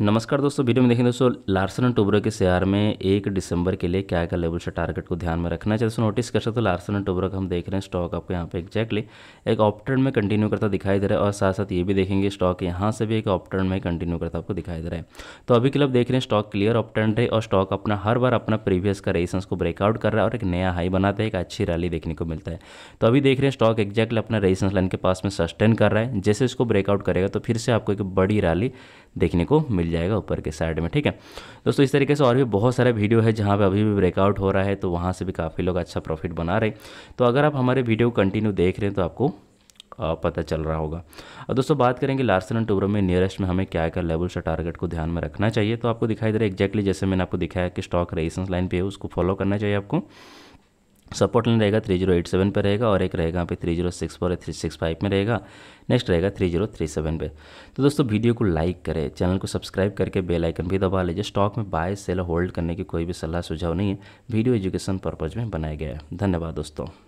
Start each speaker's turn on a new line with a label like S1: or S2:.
S1: नमस्कार दोस्तों वीडियो में देखें दोस्तों लार्सन एंड टोब्रो के शेयर में एक दिसंबर के लिए क्या क्या लेवल से टारगेट को ध्यान में रखना चाहिए दोस्तों नोटिस कर सकते हो लार्सन एंड टोब्रो का हम देख रहे हैं स्टॉक आपको यहाँ पे एक्जैक्टली एक ऑप्टर्न में कंटिन्यू करता दिखाई दे रहा है और साथ साथ ये भी देखेंगे स्टॉक यहाँ से भी एक ऑप्टर्न में कंटिन्यू करता आपको दिखाई दे रहा है तो अभी के लिए आप देख रहे हैं स्टॉक क्लियर ऑप्टर्न रहे और स्टॉक अपना हर बार अपना प्रीवियस का रेजिस्टेंस को ब्रेकआउट कर रहा है और एक नया हाई बनाता है एक अच्छी रैली देखने को मिलता है तो अभी देख रहे हैं स्टॉक एक्जैक्टली अपना रेजिस्टेंस लाइन के पास में सस्टेन कर रहा है जैसे इसको ब्रेकआउट करेगा तो फिर से आपको एक बड़ी रैली देखने को मिल जाएगा ऊपर के साइड में ठीक है दोस्तों इस तरीके से और भी बहुत सारे वीडियो है जहाँ पर अभी भी ब्रेकआउट हो रहा है तो वहाँ से भी काफ़ी लोग अच्छा प्रॉफिट बना रहे तो अगर आप हमारे वीडियो कंटिन्यू देख रहे हैं तो आपको पता चल रहा होगा और दोस्तों बात करेंगे लार्सन एंड टूब्रो में नियरेस्ट में हमें क्या क्या लेवल से टारगेट को ध्यान में रखना चाहिए तो आपको दिखाई दे रहा है एक्जैक्टली जैसे मैंने आपको दिखाया कि स्टॉक रेजिस्टेंस लाइन पे है उसको फॉलो करना चाहिए आपको सपोर्ट लाइन रहेगा थ्री जीरो एट सेवन पर रहेगा और एक रहेगा यहाँ पे three zero six four three six five में रहेगा नेक्स्ट रहेगा थ्री जीरो थ्री सेवन पे तो दोस्तों वीडियो को लाइक करें चैनल को सब्सक्राइब करके बेल आइकन भी दबा लीजिए स्टॉक में बाय सेल होल्ड करने की कोई भी सलाह सुझाव नहीं है वीडियो एजुकेशन पर्पज़ में बनाया गया है धन्यवाद दोस्तों